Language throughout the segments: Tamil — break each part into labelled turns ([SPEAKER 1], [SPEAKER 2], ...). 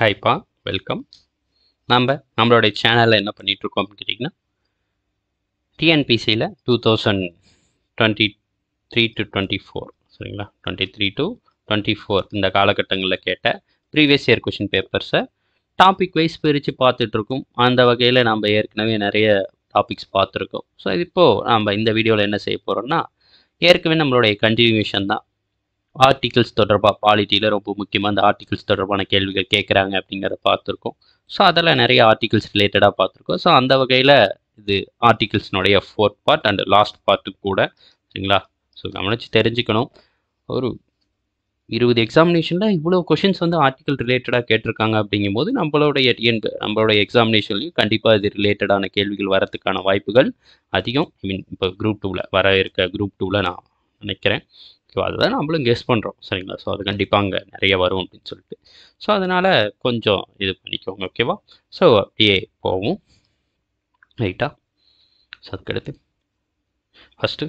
[SPEAKER 1] ஹாய்ப்பா வெல்கம் நம்ம நம்மளுடைய சேனலில் என்ன பண்ணிகிட்ருக்கோம் அப்படின்னு கேட்டிங்கன்னா டிஎன்பிசியில் two thousand twenty three to twenty four சரிங்களா twenty three to twenty four இந்த காலகட்டங்களில் கேட்ட ப்ரீவியஸ் இயர் கொஷின் பேப்பர்ஸை டாபிக் வைஸ் பிரித்து பார்த்துட்ருக்கோம் அந்த வகையில் நம்ம ஏற்கனவே நிறைய டாபிக்ஸ் பார்த்துருக்கோம் ஸோ இப்போது நம்ம இந்த வீடியோவில் என்ன செய்ய போகிறோம்னா ஏற்கனவே நம்மளுடைய கண்டினியூஷன் தான் ஆர்டிகிள்ஸ் தொடர்பாக பாலிட்டியில் ரொம்ப முக்கியமாக அந்த ஆர்டிகிள்ஸ் தொடர்பான கேள்விகள் கேட்குறாங்க அப்படிங்கிறத பார்த்துருக்கோம் ஸோ அதெல்லாம் நிறைய ஆர்டிகிள்ஸ் ரிலேட்டடாக பார்த்துருக்கோம் ஸோ அந்த வகையில் இது ஆர்டிகிள்ஸ்னுடைய fourth part and last part கூட சரிங்களா ஸோ கவனித்து தெரிஞ்சுக்கணும் ஒரு இருபது எக்ஸாமினேஷனில் இவ்வளோ கொஷின்ஸ் வந்து ஆர்டிக்கல் ரிலேட்டடாக கேட்டிருக்காங்க அப்படிங்கும்போது நம்மளுடைய டிஎன் நம்மளுடைய எக்ஸாமினேஷன்லையும் கண்டிப்பாக இது ரிலேட்டடான கேள்விகள் வரத்துக்கான வாய்ப்புகள் அதிகம் ஐ மீன் இப்போ குரூப் டூவில் வர இருக்க குரூப் டூவில் நான் நினைக்கிறேன் ஓகேவா அதை தான் நம்மளும் கெஸ் பண்ணுறோம் சரிங்களா ஸோ அது கண்டிப்பாக அங்கே நிறைய வரும் அப்படின்னு சொல்லிட்டு ஸோ அதனால் கொஞ்சம் இது பண்ணிக்கோங்க ஓகேவா ஸோ அப்படியே போவோம் ரைட்டா ஸோ அதுக்கடுத்து ஃபஸ்ட்டு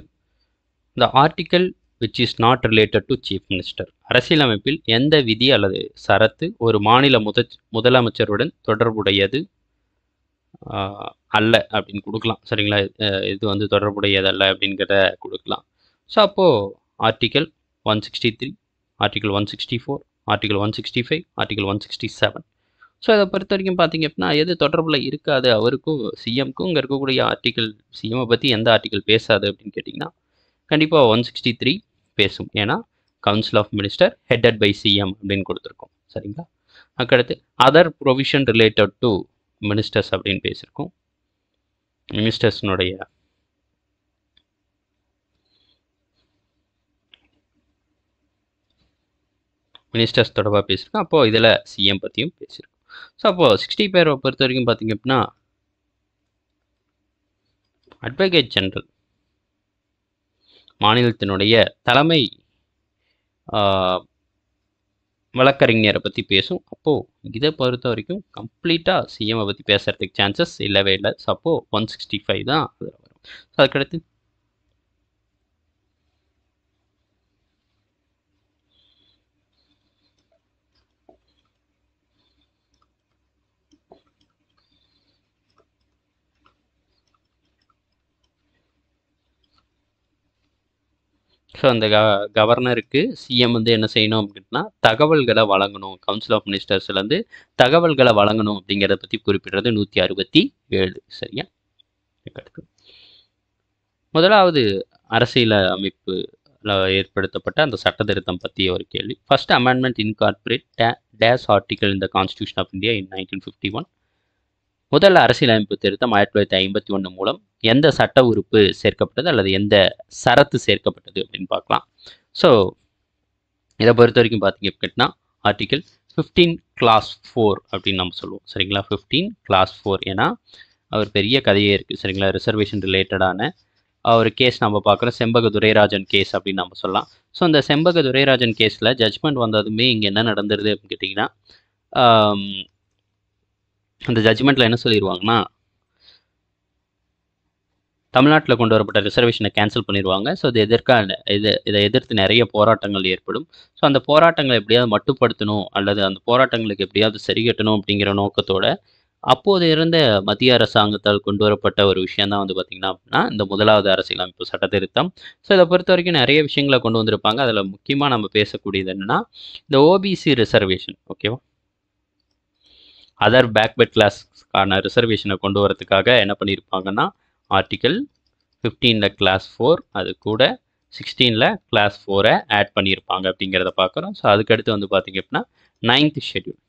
[SPEAKER 1] இந்த article which is not related to chief minister அரசியலமைப்பில் எந்த விதி அல்லது சரத்து ஒரு மாநில முத முதலமைச்சருடன் தொடர்புடையது அல்ல அப்படின்னு கொடுக்கலாம் சரிங்களா இது வந்து தொடர்புடையது அல்ல அப்படிங்கிறத கொடுக்கலாம் ஸோ அப்போது article one sixty three article one sixty four article one sixty five article one sixty seven so இதை பொறுத்த வரைக்கும் பார்த்தீங்க அப்படின்னா எது தொடர்பில் இருக்காது அவருக்கும் சிஎம்க்கும் இங்கே இருக்கக்கூடிய ஆர்டிக்கல் சிஎம்மை பற்றி எந்த ஆர்டிக்கல் பேசாது அப்படின்னு கேட்டிங்கன்னா கண்டிப்பாக ஒன் சிக்ஸ்டி த்ரீ பேசும் ஏன்னா council of minister headed by CM அப்படின்னு கொடுத்துருக்கோம் சரிங்களா அதுக்கடுத்து other provision related to ministers அப்படின்னு பேசியிருக்கோம் மினிஸ்டர்ஸ்னுடைய மினிஸ்டர்ஸ் தொடர்பாக பேசியிருக்கோம் அப்போது இதில் சிஎம் பற்றியும் பேசியிருக்கோம் ஸோ அப்போது சிக்ஸ்டி பேரை பொறுத்த வரைக்கும் பார்த்திங்க அப்படின்னா அட்வொகேட் ஜெனரல் மாநிலத்தினுடைய தலைமை வழக்கறிஞரை பற்றி பேசும் அப்போது இதை பொறுத்த வரைக்கும் கம்ப்ளீட்டாக சிஎம்மை பற்றி பேசுகிறதுக்கு சான்சஸ் இல்லவே இல்லை ஸோ அப்போது ஒன் சிக்ஸ்டி ஃபைவ் தான் வரும் ஸோ அதுக்கடுத்து ஸோ அந்த க கவர்னருக்கு சிஎம் வந்து என்ன செய்யணும் அப்படின்னா தகவல்களை வழங்கணும் கவுன்சில் ஆஃப் மினிஸ்டர்ஸ்லேருந்து தகவல்களை வழங்கணும் அப்படிங்கிறத பற்றி குறிப்பிடுறது நூற்றி அறுபத்தி ஏழு சரியா முதலாவது அரசியல் அமைப்பு ஏற்படுத்தப்பட்ட அந்த சட்ட திருத்தம் பற்றிய ஒரு கேள்வி first amendment incorporated these article இந்த constitution of India in nineteen fifty one முதல் அரசியலமைப்பு திருத்தம் ஆயிரத்தி தொள்ளாயிரத்தி ஐம்பத்தி ஒன்று மூலம் எந்த சட்ட உறுப்பு சேர்க்கப்பட்டது அல்லது எந்த சரத்து சேர்க்கப்பட்டது அப்படின்னு பார்க்கலாம் ஸோ இதை பொறுத்த வரைக்கும் பார்த்தீங்க அப்படின்னா ஆர்டிகிள் ஃபிஃப்டீன் கிளாஸ் ஃபோர் அப்படின்னு நம்ம சொல்லுவோம் சரிங்களா ஃபிஃப்டீன் கிளாஸ் ஃபோர் ஏன்னா அவர் பெரிய கதையே இருக்குது சரிங்களா ரிசர்வேஷன் ரிலேட்டடான ஒரு கேஸ் நம்ம பார்க்குறோம் செம்பக துரைராஜன் கேஸ் அப்படின்னு நம்ம சொல்லலாம் ஸோ அந்த செம்பக துரைராஜன் கேஸில் ஜட்ஜ்மெண்ட் வந்ததுமே இங்கே என்ன நடந்துருது அப்படின்னு கேட்டிங்கன்னா அந்த ஜட்ஜ்மெண்ட்டில் என்ன சொல்லிடுவாங்கன்னா தமிழ்நாட்டில் கொண்டு வரப்பட்ட ரிசர்வேஷனை கேன்சல் பண்ணிடுவாங்க ஸோ இது எதிர்க்க இது இதை எதிர்த்து நிறைய போராட்டங்கள் ஏற்படும் ஸோ அந்த போராட்டங்களை எப்படியாவது மட்டுப்படுத்தணும் அல்லது அந்த போராட்டங்களுக்கு எப்படியாவது சரிகட்டணும் அப்படிங்கிற நோக்கத்தோட அப்போது இருந்த மத்திய அரசாங்கத்தால் கொண்டு வரப்பட்ட ஒரு விஷயம் தான் வந்து பார்த்திங்கன்னா அப்படின்னா இந்த முதலாவது அரசியலமைப்பு சட்ட திருத்தம் ஸோ இதை பொறுத்த வரைக்கும் நிறைய விஷயங்களை கொண்டு வந்திருப்பாங்க அதில் முக்கியமாக நம்ம பேசக்கூடியது என்னென்னா இந்த ஓபிசி ரிசர்வேஷன் ஓகேவா அதர் பேக்வர்ட் கிளாஸ்க்கான ரிசர்வேஷனை கொண்டு வரதுக்காக என்ன பண்ணியிருப்பாங்கன்னா ஆர்டிக்கல் ஃபிஃப்டீனில் கிளாஸ் ஃபோர் அது கூட சிக்ஸ்டீனில் கிளாஸ் ஃபோரை ஆட் பண்ணியிருப்பாங்க அப்படிங்கிறத பார்க்குறோம் ஸோ அதுக்கடுத்து வந்து பார்த்திங்க அப்படின்னா நைன்த் ஷெட்யூல்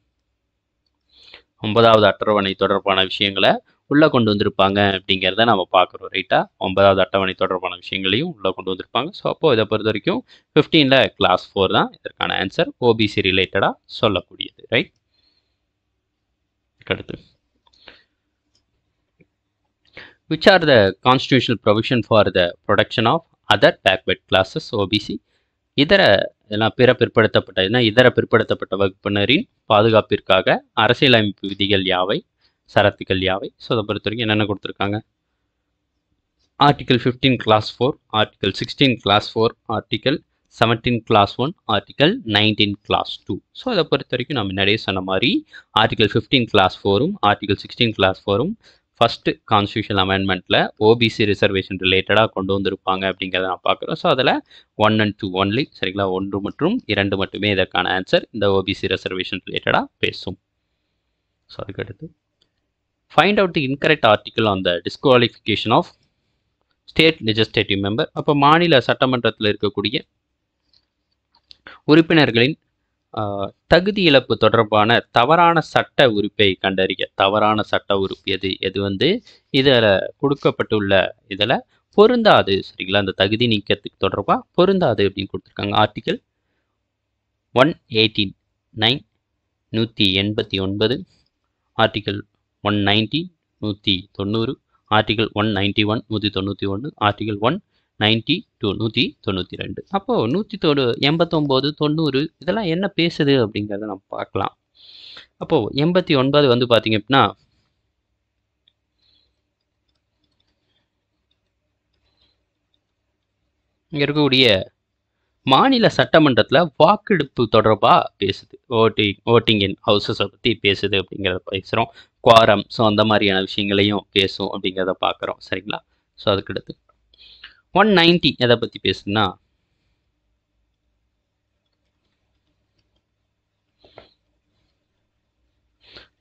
[SPEAKER 1] ஒன்பதாவது அட்டவணை தொடர்பான விஷயங்களை உள்ளே கொண்டு வந்திருப்பாங்க அப்படிங்கிறத நம்ம பார்க்குறோம் ரைட்டாக ஒன்பதாவது அட்டவணை தொடர்பான விஷயங்களையும் உள்ளே கொண்டு வந்திருப்பாங்க ஸோ அப்போது இதை பொறுத்த வரைக்கும் ஃபிஃப்டீனில் கிளாஸ் ஃபோர் தான் இதற்கான ஆன்சர் ஓபிசி ரிலேட்டடாக சொல்லக்கூடியது ரைட் அடுத்து which are the constitutional provision for the protection of other backward classes OBC இதர இதெல்லாம் பிற பிற்படுத்தப்பட்ட இதர பிற்படுத்தப்பட்ட வகுப்பினரின் பாதுகாப்பிற்காக அரசியலமைப்பு விதிகள் யாவை சரத்துக்கள் யாவை ஸோ அதை பொறுத்த வரைக்கும் என்னென்ன கொடுத்துருக்காங்க article fifteen clause four article sixteen clause four article seventeen clause one article nineteen clause two so அதை பொறுத்த வரைக்கும் நம்ம முன்னாடியே சொன்ன மாதிரி ஆர்டிகல் ஃபிஃப்டீன் கிளாஸ் ஃபோரும் ஆர்டிகல் சிக்ஸ்டீன் கிளாஸ் ஃபோரும் ஃபஸ்ட்டு கான்ஸ்டியூஷன் அமெண்ட்மெண்ட்டில் ஓபிசி ரிசர்வேஷன் ரிலேட்டடாக கொண்டு வந்திருப்பாங்க அப்படிங்கிறத நான் பார்க்குறோம் ஸோ அதில் ஒன் அண்ட் டூ ஒன்லி சரிங்களா ஒன்று மற்றும் இரண்டு மட்டுமே இதற்கான ஆன்சர் இந்த ஓபிசி ரிசர்வேஷன் ரிலேட்டடாக பேசும் ஸோ அதுக்கடுத்து find out the incorrect article on the disqualification of state legislative member அப்போ மாநில சட்டமன்றத்தில் இருக்கக்கூடிய உறுப்பினர்களின் தகுதி இழப்பு தொடர்பான தவறான சட்ட உறுப்பை கண்டறிய தவறான சட்ட உறுப்பு எது எது வந்து இதில் கொடுக்கப்பட்டுள்ள இதில் பொருந்தாது சரிங்களா அந்த தகுதி நீக்கத்துக்கு தொடர்பாக பொருந்தாது அப்படின்னு கொடுத்துருக்காங்க ஆர்டிக்கல் ஒன் எயிட்டீன் நைன் நூற்றி எண்பத்தி ஒன்பது ஆர்டிக்கல் ஒன் நைன்டி நூற்றி தொண்ணூறு ஆர்டிகல் ஒன் நைன்டி ஒன் நூற்றி தொண்ணூற்றி ஒன்று ஆர்டிகல் ஒன் நைன்ட்டி டூ நூற்றி தொண்ணூற்றி ரெண்டு அப்போது நூற்றி தொண்ணூ எண்பத்தொம்போது தொண்ணூறு இதெல்லாம் என்ன பேசுது அப்படிங்கிறத நம்ம பார்க்கலாம் அப்போது எண்பத்தி ஒன்பது வந்து பார்த்திங்க அப்படின்னா இங்கே இருக்கக்கூடிய மாநில சட்டமன்றத்தில் வாக்கெடுப்பு தொடர்பாக பேசுது ஓட்டிங் ஓட்டிங் இன் ஹவுசஸை பற்றி பேசுது அப்படிங்கிறத பேசுகிறோம் குவாரம் ஸோ அந்த மாதிரியான விஷயங்களையும் பேசும் அப்படிங்கிறத பார்க்குறோம் சரிங்களா ஸோ அதுக்கடுத்து ஒன் நைன்டி எதை பற்றி பேசுனா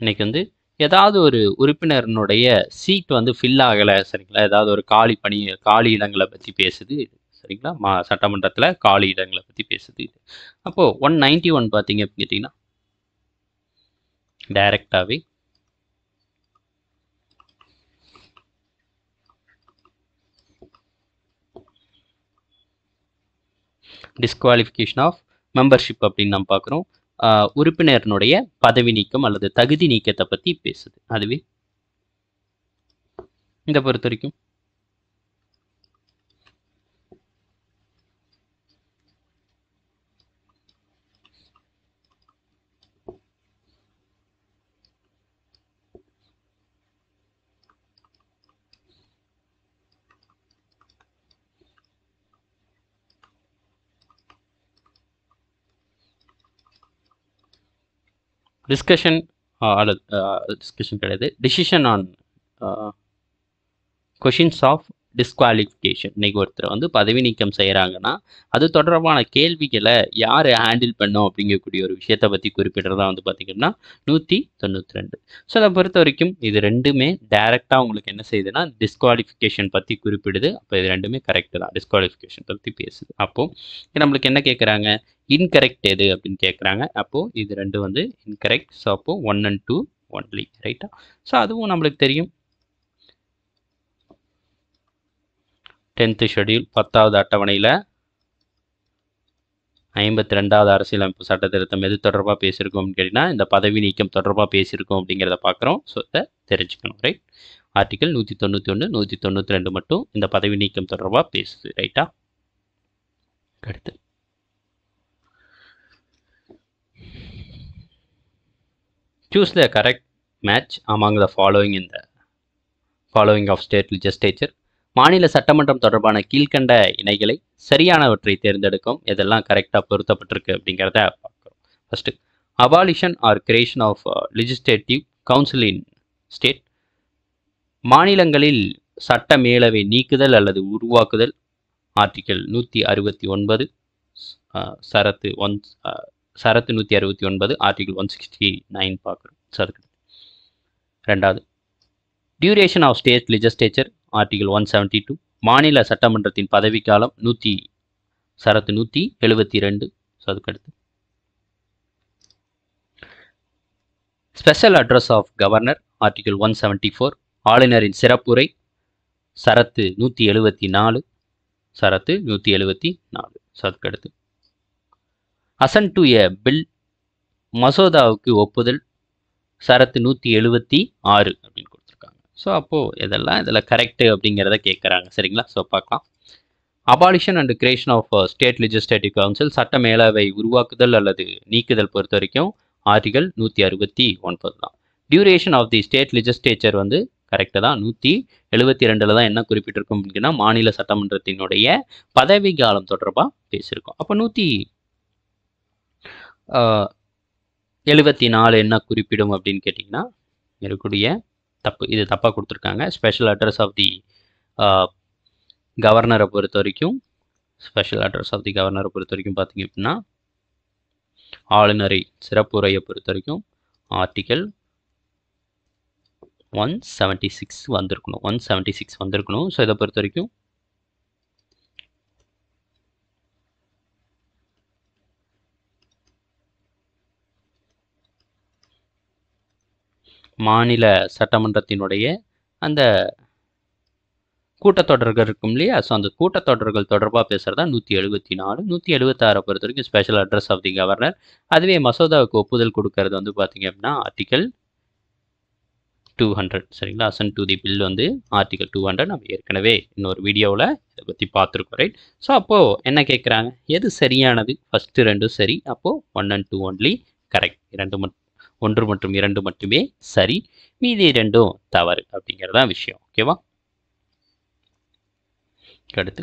[SPEAKER 1] இன்னைக்கு வந்து ஏதாவது ஒரு உறுப்பினரனுடைய சீட் வந்து ஃபில் ஆகலை சரிங்களா ஏதாவது ஒரு காலி பணி காலி இடங்களை பற்றி பேசுது சரிங்களா மா சட்டமன்றத்தில் காலி இடங்களை பற்றி பேசுது அப்போது ஒன் நைன்டி ஒன் பார்த்தீங்க அப்படின்னு கேட்டிங்கன்னா டைரெக்டாகவே டிஸ்குவாலிஃபிகேஷன் ஆஃப் மெம்பர்ஷிப் அப்படின்னு நம்ம பார்க்குறோம் உறுப்பினரனுடைய பதவி நீக்கம் அல்லது தகுதி நீக்கத்தை பற்றி பேசுது அதுவே இதை பொறுத்த வரைக்கும் டிஸ்கஷன் அல்லது டிஸ்கஷன் கிடையாது decision on questions of disqualification இன்னைக்கு ஒருத்தர் வந்து பதவி நீக்கம் செய்கிறாங்கன்னா அது தொடர்பான கேள்விகளை யார் ஹேண்டில் பண்ணோம் அப்படிங்கக்கூடிய ஒரு விஷயத்தை பற்றி குறிப்பிடுறதா வந்து பார்த்திங்கன்னா நூற்றி தொண்ணூற்றி ரெண்டு ஸோ அதை பொறுத்த வரைக்கும் இது ரெண்டுமே டைரெக்டாக உங்களுக்கு என்ன செய்யுதுன்னா டிஸ்குவாலிஃபிகேஷன் பற்றி குறிப்பிடுது அப்போ இது ரெண்டுமே கரெக்டு தான் டிஸ்குவாலிஃபிகேஷன் பற்றி பேசுது அப்போது நம்மளுக்கு என்ன கேட்குறாங்க இன்கரெக்ட் எது அப்படின்னு கேட்குறாங்க அப்போது இது ரெண்டு வந்து இன்கரெக்ட் ஸோ அப்போது ஒன் அண்ட் டூ ஒன்லி ரைட்டா ஸோ அதுவும் நம்மளுக்கு தெரியும் டென்த்து ஷெடியூல் பத்தாவது அட்டவணையில் ஐம்பத்தி ரெண்டாவது அரசியலமைப்பு சட்ட திருத்தம் எது தொடர்பாக பேசியிருக்கோம் அப்படின்னு இந்த பதவி நீக்கம் தொடர்பாக பேசியிருக்கோம் அப்படிங்கிறத பார்க்குறோம் ஸோ இதை தெரிஞ்சுக்கணும் ரைட் ஆர்டிக்கல் நூற்றி தொண்ணூற்றி ஒன்று நூற்றி தொண்ணூற்றி ரெண்டு மட்டும் இந்த பதவி நீக்கம் தொடர்பாக பேசுது ரைட்டா அடுத்து Choose the correct match among the following in the following of state legislature மாநில சட்டமன்றம் தொடர்பான கீழ்கண்ட இணைகளை சரியானவற்றை தேர்ந்தெடுக்கும் இதெல்லாம் கரெக்டாக பொருத்தப்பட்டிருக்கு அப்படிங்கிறத பார்க்குறோம் first abolition or creation of legislative council in state மாநிலங்களில் சட்ட மேலவை நீக்குதல் அல்லது உருவாக்குதல் ஆர்டிக்கல் நூற்றி அறுபத்தி ஒன்பது uh, சரத்து ஒன் uh, சரத்து நூற்றி அறுபத்தி ஒன்பது ஆர்டிகல் ஒன் சிக்ஸ்டி நைன் பார்க்குறோம் ரைட்ஸாக இருக்குது ரெண்டாவது duration of state legislature article one seventy two மாநில சட்டமன்றத்தின் பதவிக்காலம் நூற்றி சரத்து நூற்றி எழுபத்தி ரெண்டு ஸோ அதுக்கடுத்து special address of governor article one seventy four ஆளுநரின் சிறப்புரை சரத்து நூற்றி எழுபத்தி நாலு சரத்து நூற்றி எழுபத்தி நாலு ஸோ அதுக்கடுத்து அசன் டு ஏ பில் மசோதாவுக்கு ஒப்புதல் சரத்து நூற்றி எழுபத்தி ஆறு அப்படின்னு கொடுத்துருக்காங்க ஸோ அப்போது இதெல்லாம் இதில் கரெக்டு அப்படிங்கிறத கேட்குறாங்க சரிங்களா ஸோ பார்க்கலாம் abolition and creation of state legislative council சட்ட மேலவை உருவாக்குதல் அல்லது நீக்குதல் பொறுத்த வரைக்கும் ஆர்டிகல் நூற்றி அறுபத்தி ஒன்பது தான் duration of the state legislature வந்து கரெக்டாக தான் நூற்றி எழுபத்தி ரெண்டில் தான் என்ன குறிப்பிட்டிருக்கும் அப்படின்னா மாநில சட்டமன்றத்தினுடைய பதவி காலம் தொடர்பாக பேசியிருக்கோம் அப்போ நூற்றி எழுபத்தி நாலு என்ன குறிப்பிடும் அப்படின்னு கேட்டிங்கன்னா இருக்கக்கூடிய தப்பு இது தப்பாக கொடுத்துருக்காங்க ஸ்பெஷல் அட்ரஸ் ஆஃப் தி கவர்னரை பொறுத்த வரைக்கும் ஸ்பெஷல் அட்ரஸ் ஆஃப் தி கவர்னரை பொறுத்த வரைக்கும் பார்த்தீங்க அப்படின்னா ஆளுநரை சிறப்புரையை பொறுத்த வரைக்கும் ஆர்டிக்கல் ஒன் செவன்ட்டி சிக்ஸ் வந்திருக்கணும் ஒன் செவன்ட்டி சிக்ஸ் வந்திருக்கணும் ஸோ இதை பொறுத்த வரைக்கும் மாநில சட்டமன்றத்தினுடைய அந்த கூட்டத்தொடர்கள் இருக்கும் இல்லையா ஸோ அந்த கூட்டத்தொடர்கள் தொடர்பாக பேசுகிறதா நூற்றி எழுபத்தி நாலு நூற்றி எழுபத்தாறு பொறுத்த வரைக்கும் special address of the governor அதுவே மசோதாவுக்கு ஒப்புதல் கொடுக்கறது வந்து பார்த்தீங்க அப்படின்னா ஆர்டிக்கல் டூ ஹண்ட்ரட் சரிங்களா அசன் டு தி பில் வந்து ஆர்டிகல் டூ ஹண்ட்ரட் நம்ம ஏற்கனவே இன்னொரு வீடியோவில் இதை பற்றி பார்த்துருக்கோம் ரைட் ஸோ அப்போது என்ன கேட்குறாங்க எது சரியானது ஃபஸ்ட்டு ரெண்டும் சரி அப்போது one and two only correct இரண்டு மட்டும் ஒன்று மற்றும் இரண்டு மட்டுமே சரி மீதி இரண்டும் தவறு அப்படிங்கிறதான் விஷயம் ஓகேவா அடுத்து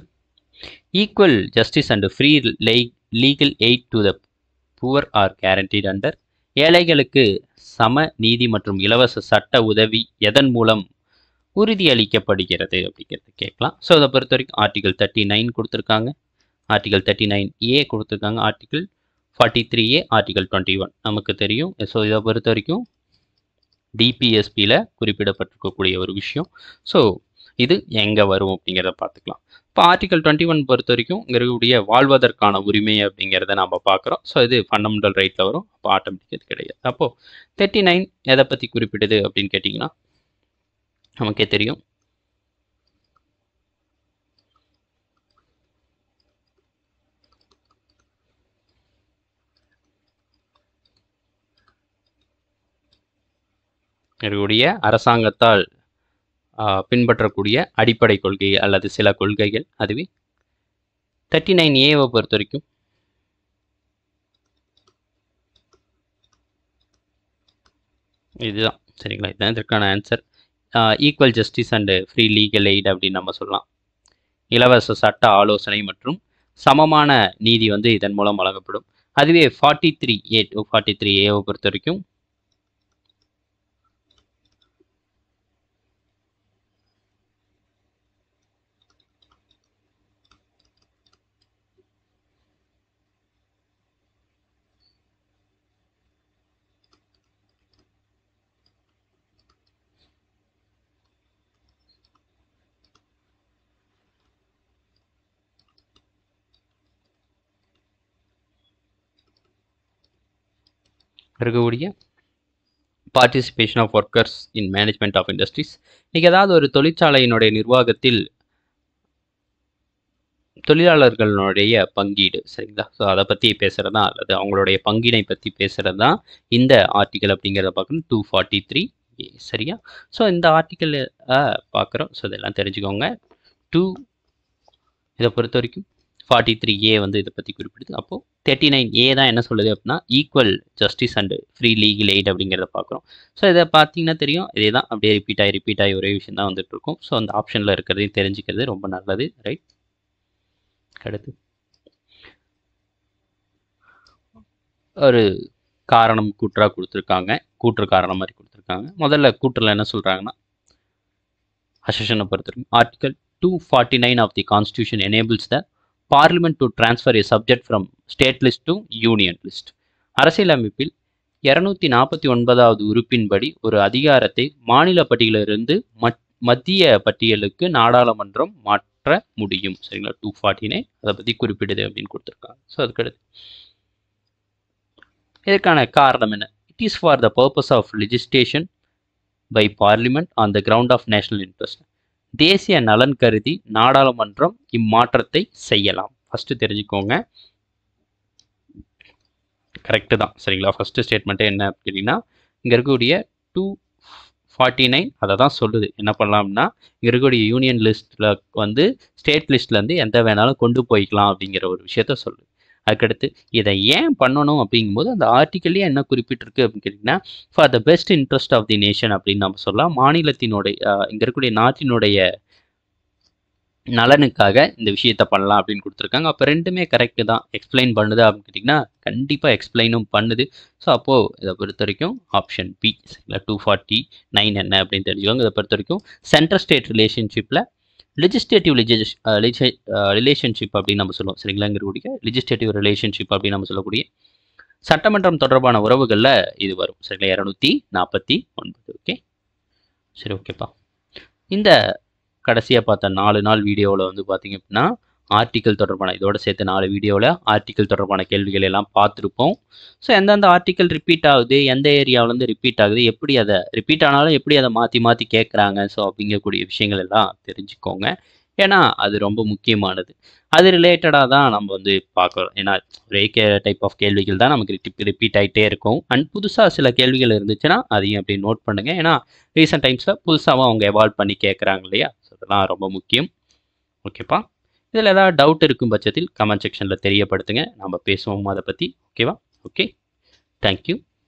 [SPEAKER 1] equal justice and free legal aid to the poor are guaranteed under ஏழைகளுக்கு சம நீதி மற்றும் இலவச சட்ட உதவி எதன் மூலம் உறுதியளிக்கப்படுகிறது அப்படிங்கிறது கேட்கலாம் ஸோ அதை பொறுத்த வரைக்கும் ஆர்டிகல் தேர்ட்டி நைன் கொடுத்துருக்காங்க ஆர்டிகல் தேர்ட்டி நைன் ஏ கொடுத்துருக்காங்க article forty three A article twenty one நமக்கு தெரியும் ஸோ இதை பொறுத்த வரைக்கும் டிபிஎஸ்பியில் குறிப்பிடப்பட்டிருக்கக்கூடிய ஒரு விஷயம் ஸோ இது எங்கே வரும் அப்படிங்கிறத பார்த்துக்கலாம் இப்போ ஆர்டிகல் டுவெண்ட்டி ஒன் பொறுத்த வரைக்கும் இங்கே இருக்கக்கூடிய வாழ்வதற்கான உரிமை அப்படிங்கிறத நம்ம பார்க்குறோம் ஸோ இது ஃபண்டமெண்டல் ரைட்டில் வரும் அப்போ ஆட்டோமேட்டிக் கிடையாது அப்போது தேர்ட்டி நைன் எதை பற்றி குறிப்பிடுது அப்படின்னு கேட்டிங்கன்னா நமக்கே தெரியும் இருக்கக்கூடிய அரசாங்கத்தால் பின்பற்றக்கூடிய அடிப்படை கொள்கை அல்லது சில கொள்கைகள் அதுவே தேர்ட்டி நைன் ஏவை பொறுத்த வரைக்கும் இதுதான் சரிங்களா இதுதான் இதற்கான answer equal justice and free legal aid அப்படின்னு நம்ம சொல்லலாம் இலவச சட்ட ஆலோசனை மற்றும் சமமான நீதி வந்து இதன் மூலம் வழங்கப்படும் அதுவே forty three A two forty three ஏவை பொறுத்த வரைக்கும் இருக்கக்கூடிய participation of workers in management of industries இன்றைக்கி ஏதாவது ஒரு தொழிற்சாலையினுடைய நிர்வாகத்தில் தொழிலாளர்களுடைய பங்கீடு சரிங்களா ஸோ அதை பற்றி பேசுகிறது தான் அல்லது அவங்களுடைய பங்கினை பற்றி பேசுகிறது தான் இந்த ஆர்டிக்கல் அப்படிங்கிறத பார்க்கணும் டூ ஃபார்ட்டி த்ரீ சரியா ஸோ இந்த ஆர்டிக்கல் பார்க்குறோம் ஸோ இதெல்லாம் தெரிஞ்சுக்கோங்க டூ இதை பொறுத்த வரைக்கும் ஃபார்ட்டி த்ரீ ஏ வந்து இதை பற்றி குறிப்பிடுது அப்போது தேர்ட்டி நைன் ஏ தான் என்ன சொல்லுது அப்படின்னா equal justice and free legal aid அப்படிங்கிறத பார்க்குறோம் ஸோ இதை பார்த்தீங்கன்னா தெரியும் இதே தான் அப்படியே ரிப்பீட் ஆகி ரிப்பீட் ஆகி ஒரே விஷயம் தான் வந்துட்டு இருக்கும் ஸோ அந்த ஆப்ஷனில் இருக்கிறதையும் தெரிஞ்சுக்கிறது ரொம்ப நல்லது ரைட் அடுத்து ஒரு காரணம் கூற்றாக கொடுத்துருக்காங்க கூற்று காரணம் மாதிரி கொடுத்துருக்காங்க முதல்ல கூற்றில் என்ன சொல்கிறாங்கன்னா அசோஷனை பொறுத்திருக்கும் article two forty nine of the constitution enables the parliament to transfer a subject from state list to union list அரசியலமைப்பில் இரநூத்தி நாற்பத்தி ஒன்பதாவது உறுப்பின்படி ஒரு அதிகாரத்தை மாநில பட்டியலிருந்து மத்திய பட்டியலுக்கு நாடாளுமன்றம் மாற்ற முடியும் சரிங்களா டூ ஃபார்ட்டி நைன் அதை பற்றி குறிப்பிடுது அப்படின்னு கொடுத்துருக்காங்க ஸோ அதுக்கடுத்து இதற்கான காரணம் என்ன it is for the purpose of legislation by parliament on the ground of national interest தேசிய நலன் கருதி நாடாளுமன்றம் இம்மாற்றத்தை செய்யலாம் ஃபஸ்ட்டு தெரிஞ்சுக்கோங்க கரெக்டு தான் சரிங்களா ஃபஸ்ட்டு ஸ்டேட்மெண்ட்டு என்ன அப்படின்னா இங்கே இருக்கக்கூடிய டூ ஃபார்ட்டி நைன் அதை தான் சொல்லுது என்ன பண்ணலாம்னா இங்கே இருக்கக்கூடிய யூனியன் லிஸ்ட்டில் வந்து ஸ்டேட் லிஸ்ட்லேருந்து எந்த வேணாலும் கொண்டு போய்க்கலாம் அப்படிங்கிற ஒரு விஷயத்த சொல்லுது அதுக்கடுத்து இதை ஏன் பண்ணணும் அப்படிங்கும்போது அந்த ஆர்டிக்கல்லே என்ன குறிப்பிட்டிருக்கு அப்படின்னு கேட்டிங்கன்னா for the best interest of the nation அப்படின்னு நம்ம சொல்லலாம் மாநிலத்தினுடைய இங்கே இருக்கக்கூடிய நாட்டினுடைய நலனுக்காக இந்த விஷயத்த பண்ணலாம் அப்படின்னு கொடுத்துருக்காங்க அப்போ ரெண்டுமே கரெக்டு தான் எக்ஸ்பிளைன் பண்ணுது அப்படின்னு கேட்டிங்கன்னா கண்டிப்பாக எக்ஸ்பிளைனும் பண்ணுது ஸோ அப்போது இதை பொறுத்த வரைக்கும் ஆப்ஷன் பி சரிங்களா டூ ஃபார்ட்டி நைன் என்ன அப்படின்னு தெரிஞ்சுக்கோங்க இதை பொறுத்த வரைக்கும் சென்ட்ரல் ஸ்டேட் ரிலேஷன்ஷிப்பில் லெஜிஸ்லேட்டிவ் லெஜிஸ் ரிலேஷன்ஷிப் அப்படின்னு நம்ம சொல்லுவோம் சரிங்களா இங்கே இருக்கக்கூடிய லெஜிஸ்லேட்டிவ் ரிலேஷன்ஷிப் அப்படின்னு நம்ம சொல்லக்கூடிய சட்டமன்றம் தொடர்பான உறவுகளில் இது வரும் சரிங்களா இரநூத்தி நாற்பத்தி ஒன்பது ஓகே சரி ஓகேப்பா இந்த கடைசியாக பார்த்த நாலு நாள் வீடியோவில் வந்து பார்த்தீங்க அப்படின்னா ஆர்டிக்கல் தொடர்பான இதோட சேர்த்து நாலு வீடியோவில் ஆர்டிக்கல் தொடர்பான கேள்விகள் எல்லாம் பார்த்துருப்போம் ஸோ எந்தெந்த ஆர்டிக்கல் ரிப்பீட் ஆகுது எந்த ஏரியாவிலேருந்து ரிப்பீட் ஆகுது எப்படி அதை ரிப்பீட் ஆனாலும் எப்படி அதை மாற்றி மாற்றி கேட்குறாங்க ஸோ அப்படிங்கக்கூடிய விஷயங்கள் எல்லாம் தெரிஞ்சுக்கோங்க ஏன்னா அது ரொம்ப முக்கியமானது அது ரிலேட்டடாக தான் நம்ம வந்து பார்க்குறோம் ஏன்னா ஒரே கே டைப் ஆஃப் கேள்விகள் தான் நமக்கு ரிப்பீட் ஆகிட்டே இருக்கும் அண்ட் புதுசாக சில கேள்விகள் இருந்துச்சுன்னா அதையும் அப்படி நோட் பண்ணுங்கள் ஏன்னா ரீசெண்ட் டைம்ஸில் புதுசாகவும் அவங்க எவால்வ் பண்ணி கேட்குறாங்க இல்லையா ஸோ அதெல்லாம் ரொம்ப முக்கியம் ஓகேப்பா இதில் ஏதாவது டவுட் இருக்கும் பட்சத்தில் கமெண்ட் செக்ஷனில் தெரியப்படுத்துங்க நம்ம பேசுவோம் அதை பற்றி ஓகேவா ஓகே தேங்க்யூ